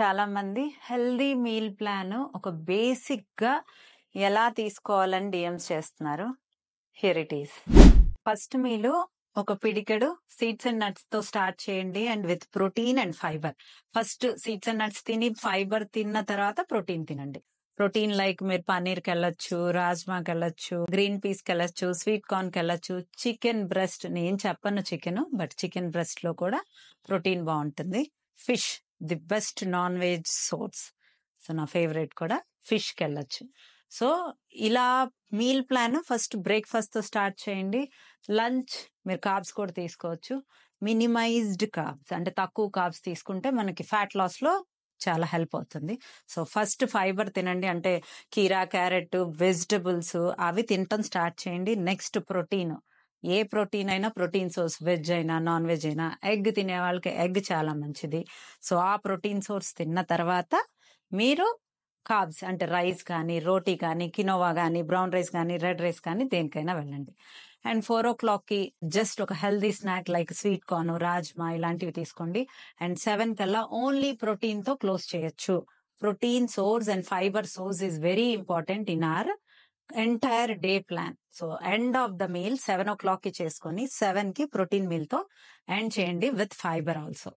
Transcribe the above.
చాలా మంది healthy meal plan ఒక బేసిక్ గా ఎలా తీసుకోవాలని డిఎంస్ చేస్తున్నారు here it is first meal ఒక పిడికెడు సీడ్స్ అండ్ నట్స్ తో స్టార్ట్ చేయండి and with protein and fibre first seeds and nuts తిని ఫైబర్ తిన్న తర్వాత ప్రోటీన్ తినండి ప్రోటీన్ లైక్ మీరు పన్నీర్ కెళ్ళొచ్చు రాజ్మాకి వెళ్ళొచ్చు గ్రీన్ పీస్కి కెళ్ళొచ్చు స్వీట్ కార్న్కి వెళ్ళొచ్చు చికెన్ బ్రెస్ట్ నేను చెప్పను చికెన్ బట్ చికెన్ బ్రెస్ట్ లో కూడా ప్రోటీన్ బాగుంటుంది fish the best non veg source so నా ఫేవరెట్ కూడా ఫిష్కి వెళ్ళచ్చు సో ఇలా మీల్ ప్లాన్ ఫస్ట్ బ్రేక్ఫాస్ట్ తో స్టార్ట్ చేయండి లంచ్ మీరు కాబ్స్ కూడా తీసుకోవచ్చు మినిమైజ్డ్ కాబ్స్ అంటే తక్కువ కాబ్స్ తీసుకుంటే మనకి ఫ్యాట్ లాస్ లో చాలా హెల్ప్ అవుతుంది సో ఫస్ట్ ఫైబర్ తినండి అంటే కీరా క్యారెట్ వెజిటబుల్స్ అవి తినటం స్టార్ట్ చేయండి నెక్స్ట్ ప్రోటీన్ ఏ ప్రోటీన్ అయినా ప్రోటీన్ సోర్స్ వెజ్ అయినా నాన్ వెజ్ అయినా ఎగ్ తినే వాళ్ళకి ఎగ్ చాలా మంచిది సో ఆ ప్రోటీన్ సోర్స్ తిన్న తర్వాత మీరు కాబ్స్ అంటే రైస్ కానీ రోటీ కానీ కినోవా కానీ బ్రౌన్ రైస్ కానీ రెడ్ రైస్ కానీ దేనికైనా వెళ్ళండి అండ్ ఫోర్ ఓ క్లాక్కి జస్ట్ ఒక healthy snack like sweet corn rajma ఇలాంటివి తీసుకోండి అండ్ సెవెన్ కల్లా ఓన్లీ ప్రోటీన్తో క్లోజ్ చేయొచ్చు protein source and fibre source is very important in our entire day plan so end of the meal seven o'clock కి చేసుకొని seven కి protein meal తో end చేయండి విత్ ఫైబర్ ఆల్సో